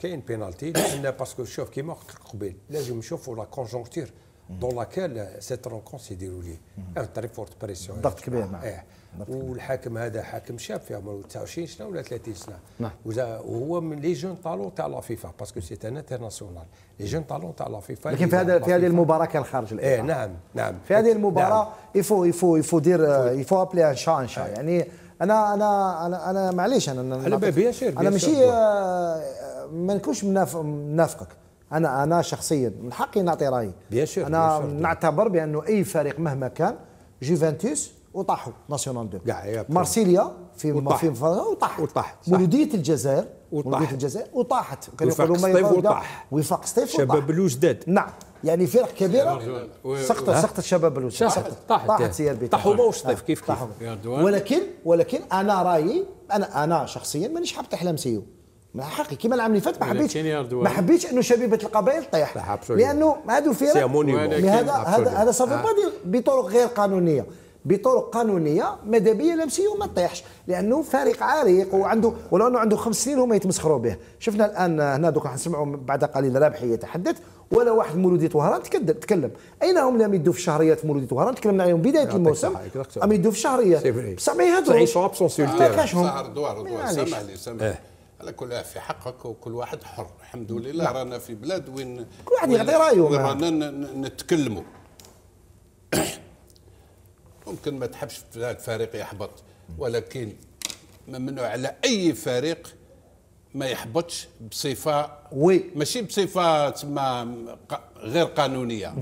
كاين بينالتي لان باسكو شوف كيما قلت لك قبيل لازم نشوفوا لا كونجونكتور دون لاكال سيت رونكون سي ديرولي تري فورت بريسيون ضغط كبير نعم إيه. والحاكم هذا حاكم شاب في عمره 29 سنه ولا 30 سنه نعم وهو من لي جون طالون تاع لا فيفا باسكو سيت ان انترناسيونال لي جون طالون تاع لا فيفا لكن في هذا في هذه المباراه كان خارج ايه نعم نعم في هذه المباراه يفو يفو يفو دير يفو ابلي ان شا ان شا يعني انا انا انا, أنا معليش انا انا, انا ماشي ما نكونش منافقك انا انا شخصيا من حقي نعطي رايي انا نعتبر بانه اي فريق مهما كان جوفنتوس وطاحوا ناسيونال دو مارسيليا في وطاح. في وطاحت وطاحت مولوديه الجزائر مولوديه الجزائر وطاحت كانوا يقولوا ما وطاح وفاق سطيف شباب الوجداد نعم يعني فرق كبيره سقطت سقطت شباب الوجداد سقطت طاحت سي ار بي طاحوا ما سطيف آه، كيف كيف ولكن ولكن انا رايي انا انا شخصيا مانيش حاب تحلم سيو حقي كيما العام اللي فات ما حبيتش ما حبيتش انه شبيبه القبائل طيح لانه هادو في هذا هذا هذا صافي با بطرق غير قانونيه بطرق قانونيه مدبيه لمسيه وما تطيحش لانه فارق عريق وعنده ولو انه عنده خمس سنين هما يتمسخروا به شفنا الان هنا دوك راح نسمعوا بعد قليل رابحي يتحدث ولا واحد مولودية وهران تكلم اين هم اللي يدوا في شهريات مولودية وهران تكلمنا عليهم بدايه الموسم ام يدوا في شهريات بصح ما يهدروش ما كاش هم سمح لي سمح على كل في حقك وكل واحد حر الحمد لله نعم. رانا في بلاد وين كل واحد يعطي رايه رانا نتكلموا ممكن ما تحبش فريق يحبط ولكن ممنوع على اي فريق ما يحبطش بصفه وي ماشي بصفه تسمى غير قانونيه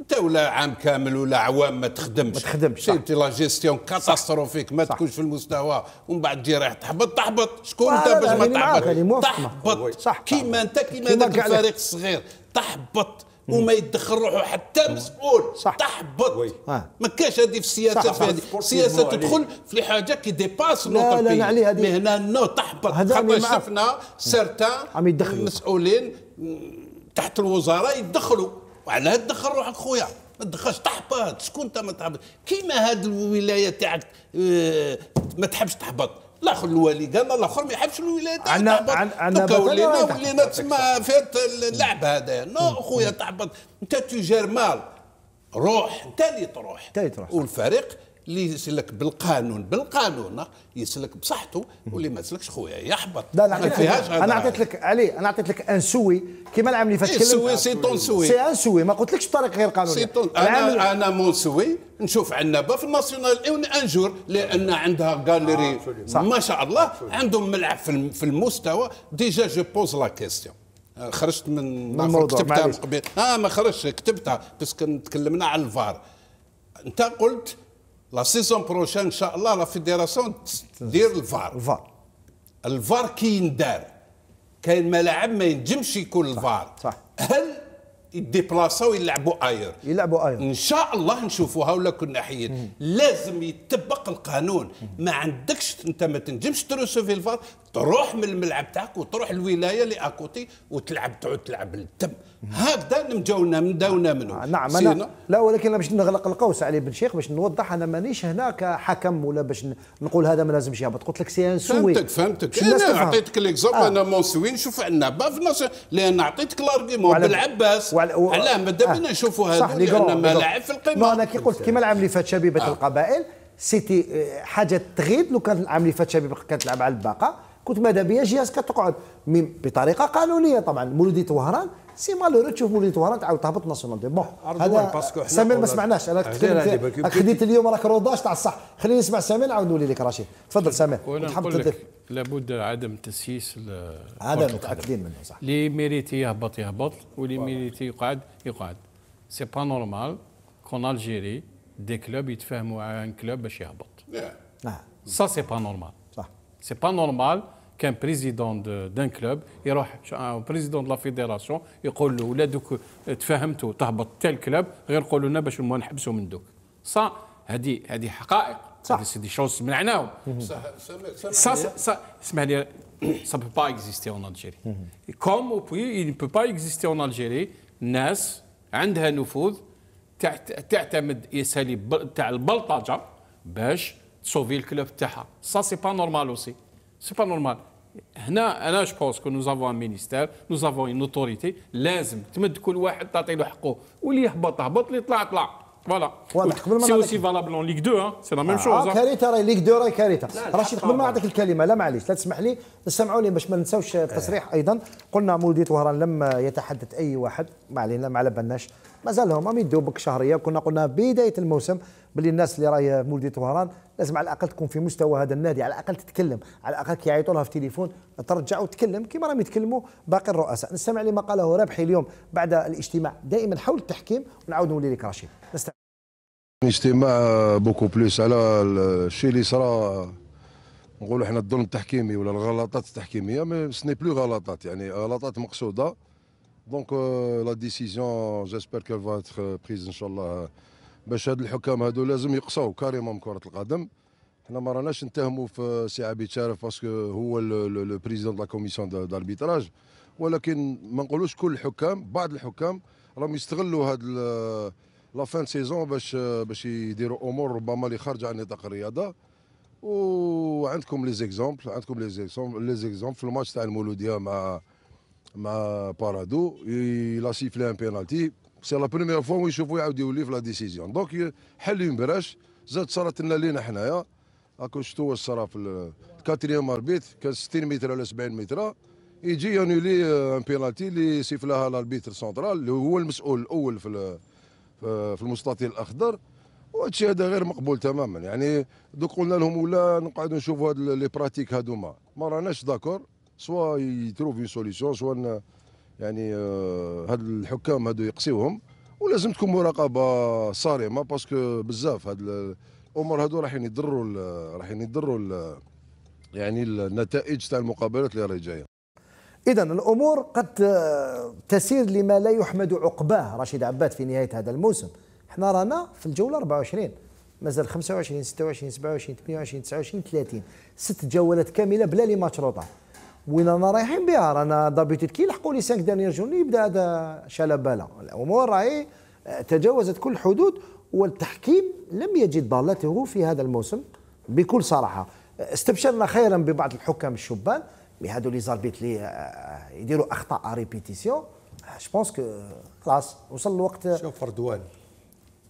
انت ولا عام كامل ولا عوام ما تخدمش ما تخدمش سيتي لا جيستيون كاتاستروفيك ما تكونش في المستوى ومن بعد تجي رايح تحبط تحبط شكون انت باش ما تحبط تحبط كيما انت كيما هذاك الفريق الصغير تحبط وما يدخل روحه حتى مسؤول صح تحبط ما كاش هذه في السياسه في هذه السياسه تدخل في حاجه كي ديباس لا لا, لا عليه هذه هنا نو تحبط خاطر شفنا سيرتان مسؤولين تحت الوزاره يدخلوا وعلى تدخل روحك خويا ما تدخلش تحبط شكون انت ما تحبط كيما هاد الولايه تاعك آه، ما تحبش تحبط الاخر الوالي قال الاخر ما يحبش الولايه تاعك تحبط انا انا ولينا ولينا تسمى فات اللعب هذا نو خويا تحبط انت تجار مال روح انت اللي تروح انت اللي تروح والفريق اللي يسلك بالقانون بالقانون يسلك بصحته واللي ما يسلكش خويا يحبط لا لا انا عطيت لك علي انا عطيت لك ان سوي كما العام اللي فات إيه، سوي سي سوي سي ان سوي ما قلتلكش بطريقه غير قانونيه انا انا سوي نشوف عنابه في الناسيونال اون إيه جور لان عندها غاليري آه ما شاء الله آه، عندهم ملعب في المستوى ديجا جو بوز لا كيستيون آه، خرجت من, من الموضوع كتبتها اه ما خرجتش كتبتها باسكو تكلمنا على الفار انت قلت لا سيزون بروشان ان شاء الله لا فيديراسيون تدير الفار الفار الفار كي يندار كاين ملاعب ما ينجمش يكون الفار صح هل يديبلاساو يلعبوا اير يلعبوا اير ان شاء الله نشوفوها ولا كنا حيين لازم يتبق القانون ما عندكش انت ما تنجمش تروسوفي الفار تروح من الملعب تاعك وتروح الولايه اللي اكوتي وتلعب تعود تلعب للتم هكذا نمداونا نمداونا منه آه، نعم أنا لا ولكن باش نغلق القوس علي بن شيخ باش نوضح انا مانيش هنا كحكم ولا باش نقول هذا ما لازمش يهبط قلت لك سي ان سوي فهمتك فهمتك انا عطيتك ليكزومبل آه. انا سوي نشوف با في ناس لان عطيتك لارغيمون بالعباس علاه مادام آه. نشوفوا هذا لان ما لعب في القمه انا كي قلت كيما العام آه. اللي آه، فات شبيبه القبائل سيتي حاجه تغيد لو كان العام اللي فات شبيبه كانت تلعب على الباقه كنت ماذا بيا جياسكا كتقعد بطريقه قانونيه طبعا مولوديه وهران سي مالور تشوف مولي توا تعاود تهبط ناسيونال دي بون هذا سامير ما سمعناش انا خديت اليوم راك روداج تاع الصح خليني نسمع سامير نعاود نولي لك رشيد تفضل سامير تحب لابد عدم تسييس هذا متاكدين منه صح اللي ميريتي يهبط يهبط واللي ميريتي يقعد يقعد سي با نورمال كون الجيري دي كلوب يتفاهموا على ان كلوب باش يهبط لا سا سي با نورمال صح سي با نورمال كان بريزيدون دان كلوب يروح بريزيدون لا فيديراسيون يقول له ولا دوك تفاهمتوا تهبط تاع الكلوب غير قولوا لنا باش نحبسوا من دوك صا هذه هذه حقائق صح سي دي شوز سمعناهم سا سا اسمح لي سا با اكزيستي pas exister en Algérie. Mhm. Et comme au pays, il ne peut ناس عندها نفوذ تعتمد اساليب تاع البلطجه باش تسوفي الكلوب تاعها سا سي با نورمال اوسي سي با نورمال هنا انا جو بونس كو نو زافون مينيستير نو زافون اون اوتوريتي لازم تمد كل واحد تعطي له حقه واللي يهبط هبط اللي يطلع طلع فوالا واضح قبل ما سي اوسي فالابل اون ليغ 2 سي لا ميم شوز كارثه راهي ليغ 2 راهي كارثه رشيد قبل ما نعطيك الكلمه لا معليش لا تسمح لي نسمعوا لي باش ما ننساوش التصريح إيه. ايضا قلنا مولدية وهران لم يتحدث اي واحد ما علينا ما على بالناش مازال هما يدوا بك شهريه كنا قلنا بدايه الموسم باللي الناس اللي راهي مولدي طهران لازم على الاقل تكون في مستوى هذا النادي على الاقل تتكلم على الاقل كيعيطوا لها في التليفون ترجع وتكلم كما راهم يتكلموا باقي الرؤساء نستمع لما قاله رابحي اليوم بعد الاجتماع دائما حول التحكيم ونعاود نولي لك رشيد نستمع اجتماع بوكو بلوس على الشيء اللي صرا نقولوا احنا الظلم التحكيمي ولا الغلطات التحكيميه مي سني بلو غلطات يعني غلطات مقصوده دونك لا ديسيزيون جيسبر كو فا بريز ان شاء الله باش هاد الحكام هادو لازم يقصوا كاريمون من كره القدم حنا ما راناش نتهموا في سي عبيد شارف باسكو هو لو بريزيدون دو لا كوميسيون داربيتراج ولكن ما نقولوش كل الحكام بعض الحكام راهم يستغلوا هاد لا فان سيزون باش باش يديروا امور ربما اللي خارجه عن نطاق الرياضه وعندكم لي زيكزومبل عندكم لي زيكزومبل لي زيكزومبل في الماتش تاع المولوديه مع مع بارادو لا سيفلي ان بينالتي سي لا بروميير فوا ويشوفوا يعاودوا لي في لا ديسيزيون دونك حل بلاش زاد صارت لنا لينا حنايا راكم شفتوا واش صرا في الكاتريوم اربيت كان 60 متر ولا 70 متر يجي يانولي ان بينالتي اللي سيفلها لاربيتر الاربيتر اللي هو المسؤول الاول في في المستطيل الاخضر وهادشي هذا غير مقبول تماما يعني دوك قلنا لهم ولا نقعدوا نشوفوا هاد لي براتيك هادوما ما راناش داكور سوا يتروف اون سوليسيون سوا يعني آه، هاد الحكام هادو يقسيوهم ولازم تكون مراقبه صارمه باسكو بزاف هاد الامور هادو رايحين يضروا رايحين يضروا يعني النتائج تاع المقابلات اللي راهي جايه اذا الامور قد تسير لما لا يحمد عقباه رشيد عباد في نهايه هذا الموسم احنا رانا في الجوله 24 مازال 25 26 27 28 29 30 ست جولات كامله بلا لي ماتش روطه وين رانا رايحين بها رانا ضابط كي يلحقوا لي 5 دانيير جوني يبدا هذا شلبله الامور راهي آه، تجاوزت كل الحدود والتحكيم لم يجد ضالته في هذا الموسم بكل صراحه آه، استبشرنا خيرا ببعض الحكام الشبان مي هادو لي زاربيت آه، لي يديروا اخطاء ريبيتيسيون جو بونس كو خلاص وصل الوقت شوف رضوان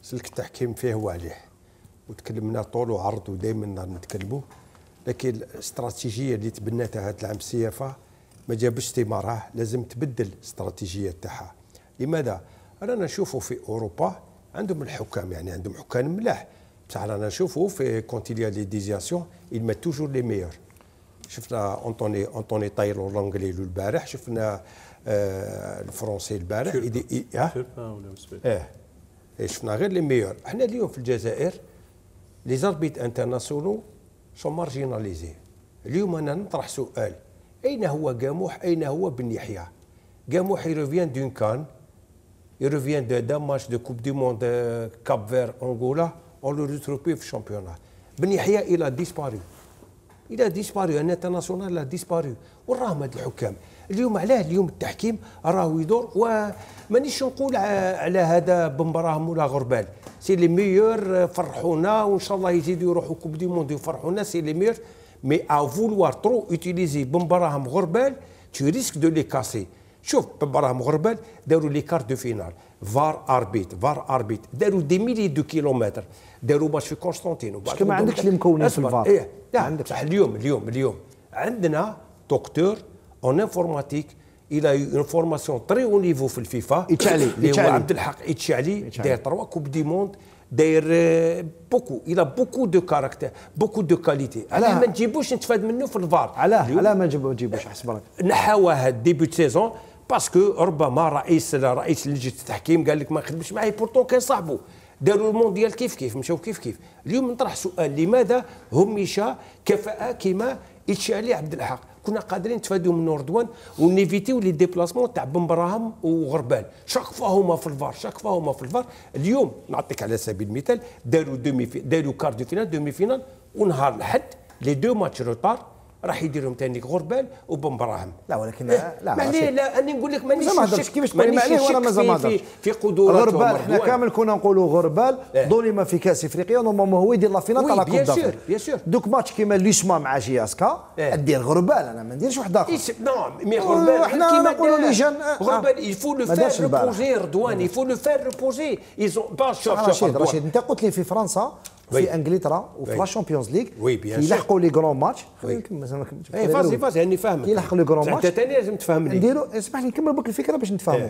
سلك التحكيم فيه عليه وتكلمنا طول وعرض ودائما نتكلموا لكن الاستراتيجيه اللي تبناتها هذا العام السيافه إيه ما جابش ثمارها لازم تبدل الاستراتيجيه تاعها لماذا رانا نشوفوا في اوروبا عندهم الحكام يعني عندهم حكام ملاح بصح رانا نشوفوا في كونتيليا لي ديزياسيون يلما توجور لي ميور شفنا انطوني انطوني تايلو لونجلي البارح شفنا آه، الفرنسي البارح اه, آه. شفنا غير لي ميور احنا اليوم في الجزائر لي زاربيت انترناسيونو سون مارجيناليزي اليوم انا نطرح سؤال اين هو قاموح اين هو بن يحيى قاموح يروفيان دون كان يروفيان دو دا ماتش دو كوب دي موند كاب فير انغولا اون لو ريتروبي في الشامبيونات بن يحيى الى ديسباري الى ديسباري ان انترناسيونال لا ديسباري وراهم هاد الحكام اليوم علاه اليوم التحكيم راهو يدور و مانيش نقول على هذا بمباراه ولا غربال سي لي ميور آه، فرحونا وان شاء الله يزيدوا يروحوا كوب دي موند يفرحونا سي لي ميور مي ا فولوار ترو اوتيليزي بمباراه غربال تو ريسك دو لي كاسي شوف بمباراه غربال داروا لي كارت دو فينال فار اربيت فار اربيت داروا دي ميلي دو كيلومتر داروا ماتش في كونستانتين وبعد ما عندكش المكونات في الفار ايه لا عندك صح اليوم اليوم اليوم عندنا دكتور اون انفورماتيك الى اون فورماسيون تري او نيفو في الفيفا اتشعلي اللي هو عبد الحق اتشعلي داير تروا كوب دي موند داير آه، بوكو الى بوكو دو كاركتير بوكو دو كاليتي علاه ما نجيبوش نتفاد منه في الفار علاه علاه ما نجيبوش حسب رايك نحاوه ديبي سيزون باسكو ربما رئيس رئيس لجنه التحكيم قال لك ما نخدمش معاه بورتون كان صاحبه داروا المونديال كيف كيف مشاو كيف كيف اليوم نطرح سؤال لماذا هميشا كفاءه كما هادشي عليه عبد الحق كنا قادرين نتفادوا من رضوان ونيفيتيو لي ديبلاسمون تاع بن براهم وغربال شاك فوا هما في الفار شاك فوا هما في الفار اليوم نعطيك على سبيل المثال داروا دومي داروا كار دو فينال دومي فينال ونهار الحد لي دو ماتش روتار راح يديرهم تاني غربال براهم لا ولكن لا إيه، لا ما لا لا انا نقول لك مانيش الشك كيفاش معليه وانا مازال في في قدراتهم غربال احنا كامل كنا نقولوا غربال إيه. ظلم في كاس افريقيا نورمالمون هو يدير لا فينال تاع لا كوب دافريك بيان سور دوك ماتش كيما ليشما مع جياسكا إيه. دير غربال انا ما نديرش واحد اخر نو نعم، مي غربال احنا نقولوا لي جان غربال يفو لو فير ريبوزي ردوان يفو لو فير ريبوزي ils ont pas شوف شوف رشيد انت قلت لي في فرنسا في انجلترا وفي لا شامبيونز ليغ يلحقوا لي غرون ماتش اي فاسي فاسي راني فاهمك يلحقوا لي غرون ماتش حتى ثاني لازم تفهمني نديروا اسمح لي نكمل بك الفكره باش نتفاهموا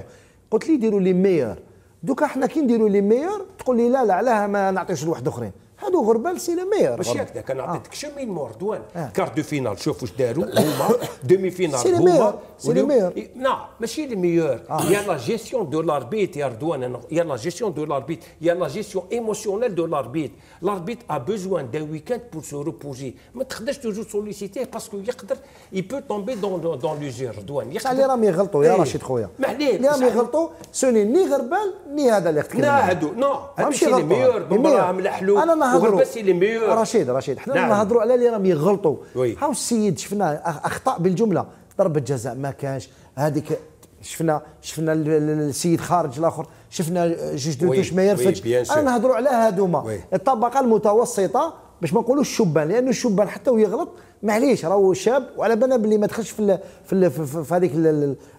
قلت لي ديروا لي ميور دوكا حنا كي نديروا لي ميور تقول لي لا لا علاه ما نعطيوش لواحد اخرين هادو غربال سينمائيه ماشي هكذاك انا عطيتك آه. شمين مردوان آه. كارت دو فينال شوف واش داروا هما دومي فينال هما سينمائير نعم ماشي الميور آه. يا لا جيستيون دو لاربيت يا رضوان يا لا جيستيون دو لاربيت يا لا جيستيون ايموسيونيل دو لاربيت لاربيت ا بوزوان دان ويكاند بور سو روبوجي ما تقدرش توجور سوليسيتيه باسكو يقدر اي بو تومبي دون دون لوزير رضوان يقدر اللي راهم يغلطوا يا رشيد خويا محليه اللي راهم يغلطوا سوني ني غربال ني هذا اللي تكلم لا هادو نو هادو ماشي غلطوا راهم يلحلوا انا نهضروا رشيد رشيد حنا نعم. نهضروا على اللي راهم يغلطوا هاو السيد شفنا اخطاء بالجمله ضربه جزاء ما كانش هذيك شفنا شفنا السيد خارج الاخر شفنا جوج دو ما يرفدش انا نهضروا على هذوما الطبقه المتوسطه باش ما نقولوش الشبان لان الشبان حتى ويغلط معليش راهو شاب وعلى بالنا باللي ما دخلش في في في هذيك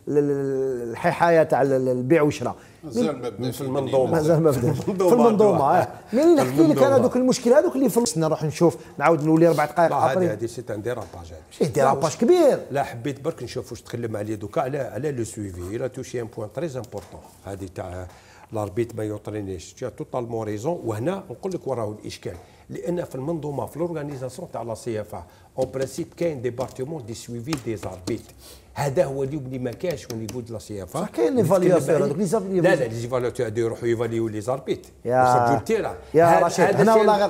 الحيحايه تاع البيع والشراء مازال في المنظومه مازال ما بدا في المنظومه ملي نحكي لك انا دوك المشكل هذوك اللي في نروح نشوف نعاود نولي اربع دقائق عطري هذه سيت ان ديراباج هذه ديراباج كبير لا حبيت برك نشوف واش تكلم عليه دوكا على على لو سويفي لا توشي ان بوان تري امبورطون هذه تاع لاربيت ما يوطرينيش تو توتالمون ريزون وهنا نقول لك وراه الاشكال لان في المنظومه في لورغانيزاسيون تاع لا سي اف اون برانسيب كاين ديبارتيمون دي سويفي دي زاربيت هذا هو اليوم اللي ما كاش نيفو دو لا سي اف كاين لي فالياسيون هذوك لي لا لا لي فالياسيون يروحوا يفاليو لي زاربيت يا رشيد هنا والله